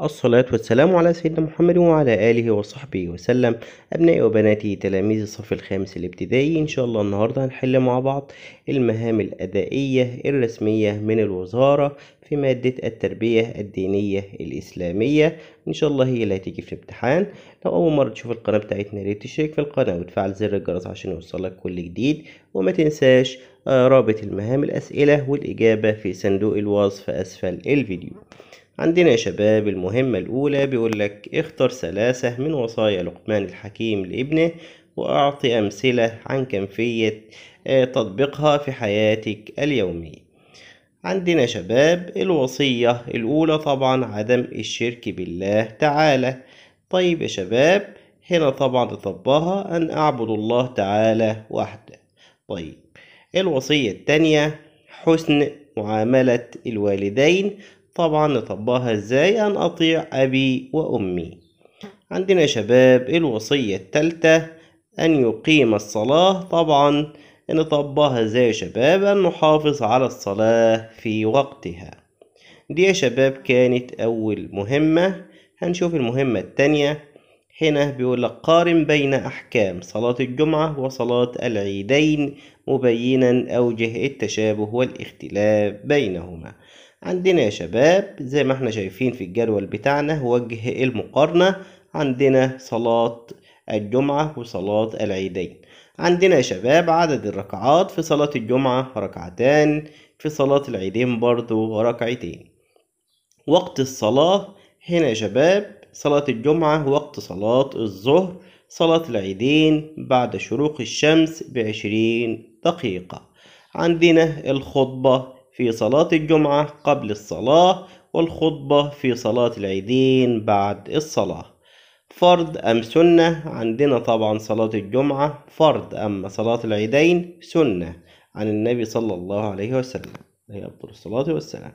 الصلاة والسلام على سيدنا محمد وعلى آله وصحبه وسلم أبنائي وبناتي تلاميذ الصف الخامس الابتدائي إن شاء الله النهاردة هنحل مع بعض المهام الأدائية الرسمية من الوزارة في مادة التربية الدينية الإسلامية إن شاء الله هي اللي هتيجي في الامتحان لو أول مرة تشوف القناة بتاعتنا يا ريت تشترك في القناة وتفعل زر الجرس عشان يوصلك كل جديد وما تنساش آه، رابط المهام الأسئلة والإجابة في صندوق الوصف أسفل الفيديو عندنا يا شباب المهمة الأولى بيقول لك اختر ثلاثة من وصايا لقمان الحكيم لابنه وأعطي أمثلة عن كيفية آه، تطبيقها في حياتك اليومية عندنا شباب الوصية الأولى طبعا عدم الشرك بالله تعالى طيب يا شباب هنا طبعا تطبقها أن أعبد الله تعالى وحده طيب الوصية التانية حسن معاملة الوالدين طبعا نطبقها ازاي أن أطيع أبي وأمي عندنا شباب الوصية التالتة أن يقيم الصلاة طبعا نطبقها ازاي يا شباب أن نحافظ على الصلاة في وقتها دي يا شباب كانت أول مهمة هنشوف المهمة التانية هنا بيقول لك قارن بين أحكام صلاة الجمعة وصلاة العيدين مبينا أوجه التشابه والاختلاف بينهما عندنا يا شباب زي ما احنا شايفين في الجدول بتاعنا وجه المقارنة عندنا صلاة الجمعة وصلاة العيدين عندنا يا شباب عدد الركعات في صلاة الجمعة ركعتان في صلاة العيدين برضو ركعتين وقت الصلاة هنا يا شباب صلاة الجمعة وقت صلاة الظهر صلاة العيدين بعد شروق الشمس بعشرين دقيقة عندنا الخطبة في صلاة الجمعة قبل الصلاة والخطبة في صلاة العيدين بعد الصلاة فرض أم سنة عندنا طبعا صلاة الجمعة فرض أما صلاة العيدين سنة عن النبي صلى الله عليه وسلم عليه أفضل الصلاة والسلام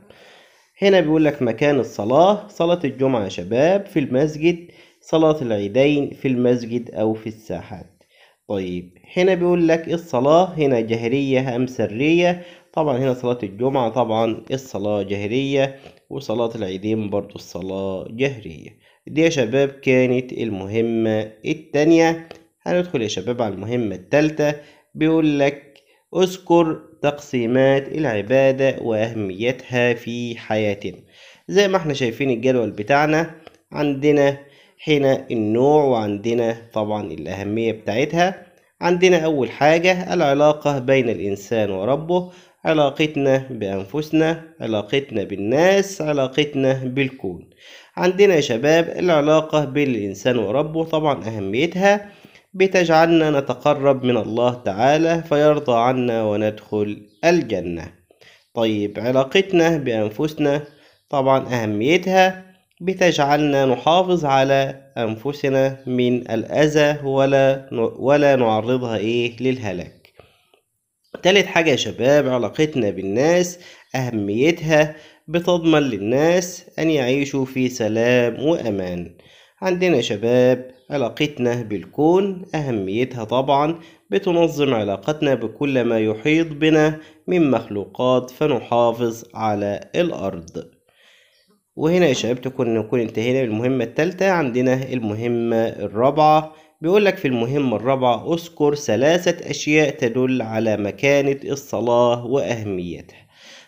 هنا بيقول لك مكان الصلاة صلاة الجمعة يا شباب في المسجد صلاة العيدين في المسجد أو في الساحات طيب هنا بيقول لك الصلاة هنا جهرية أم سرية طبعا هنا صلاة الجمعة طبعا الصلاة جهرية وصلاة العيدين برضو الصلاة جهرية دي يا شباب كانت المهمة التانية هندخل يا شباب على المهمة التالتة بيقول لك اذكر تقسيمات العبادة وأهميتها في حياتنا زي ما احنا شايفين الجدول بتاعنا عندنا هنا النوع وعندنا طبعا الأهمية بتاعتها عندنا أول حاجة العلاقة بين الإنسان وربه علاقتنا بأنفسنا علاقتنا بالناس علاقتنا بالكون عندنا يا شباب العلاقة بين الإنسان وربه طبعا أهميتها بتجعلنا نتقرب من الله تعالى فيرضى عنا وندخل الجنة طيب علاقتنا بأنفسنا طبعا أهميتها بتجعلنا نحافظ على أنفسنا من الأذى ولا ولا نعرضها إيه للهلاك تالت حاجة يا شباب علاقتنا بالناس أهميتها بتضمن للناس أن يعيشوا في سلام وأمان عندنا يا شباب علاقتنا بالكون أهميتها طبعا بتنظم علاقتنا بكل ما يحيط بنا من مخلوقات فنحافظ على الأرض وهنا يا شباب تكون نكون انتهينا بالمهمة التالتة عندنا المهمة الرابعة بيقول لك في المهمة الرابعة اذكر ثلاثة أشياء تدل على مكانة الصلاة وأهميتها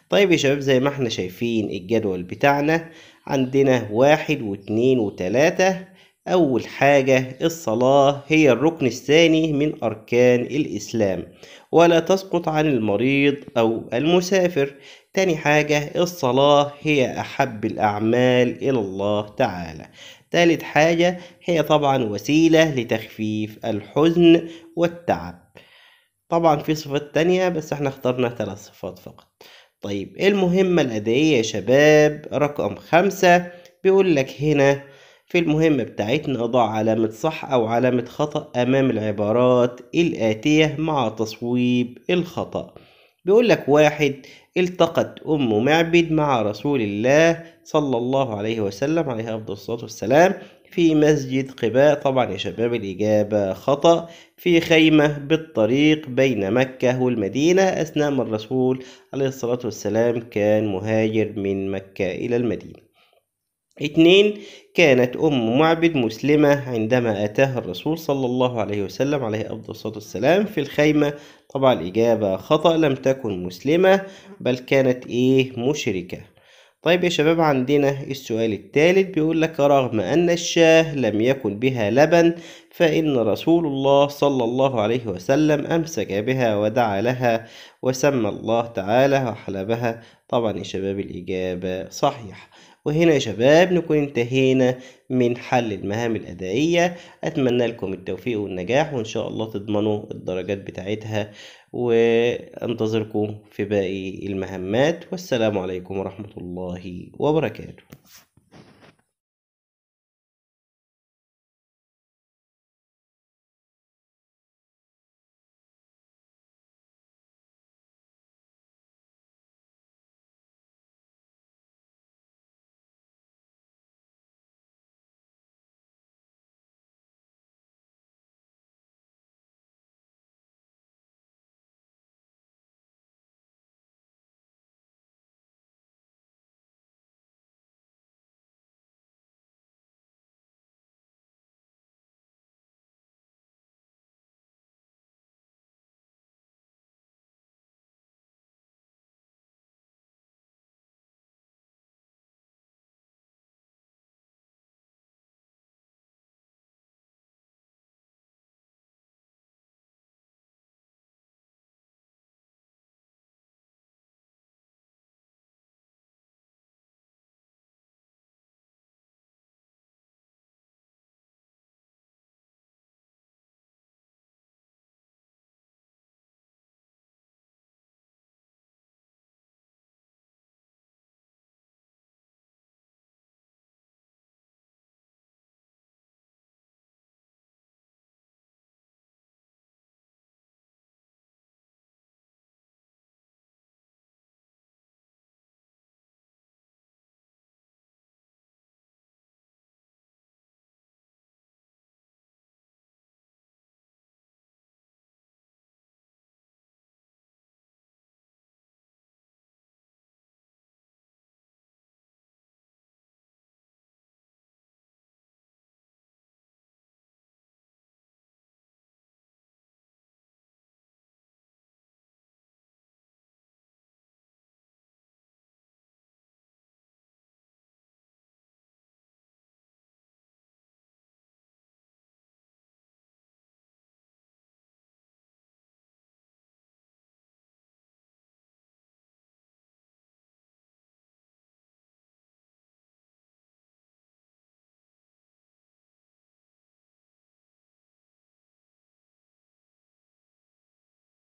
طيب يا شباب زي ما احنا شايفين الجدول بتاعنا عندنا واحد واتنين وتلاتة أول حاجة الصلاة هي الركن الثاني من أركان الإسلام ولا تسقط عن المريض أو المسافر تاني حاجة الصلاة هي أحب الأعمال إلى الله تعالى ثالث حاجة هي طبعا وسيلة لتخفيف الحزن والتعب طبعا في صفات تانية بس احنا اخترنا ثلاث صفات فقط طيب المهمة الأدائية يا شباب رقم خمسة بيقول لك هنا في المهمة بتاعتنا أضع علامة صح أو علامة خطأ أمام العبارات الآتية مع تصويب الخطأ بيقول لك واحد التقت أم معبد مع رسول الله صلى الله عليه وسلم عليه أفضل الصلاة والسلام في مسجد قباء طبعا يا شباب الإجابة خطأ في خيمة بالطريق بين مكة والمدينة أثناء ما الرسول عليه الصلاة والسلام كان مهاجر من مكة إلى المدينة اثنين كانت أم معبد مسلمة عندما أتاها الرسول صلى الله عليه وسلم عليه أفضل الصلاة والسلام في الخيمة طبعا الإجابة خطأ لم تكن مسلمة بل كانت إيه مشركة طيب يا شباب عندنا السؤال الثالث بيقول لك رغم أن الشاه لم يكن بها لبن فإن رسول الله صلى الله عليه وسلم أمسك بها ودعا لها وسمى الله تعالى وحلبها طبعا يا شباب الإجابة صحيح وهنا يا شباب نكون انتهينا من حل المهام الأدائية أتمنى لكم التوفيق والنجاح وإن شاء الله تضمنوا الدرجات بتاعتها وانتظركم في باقي المهمات والسلام عليكم ورحمة الله وبركاته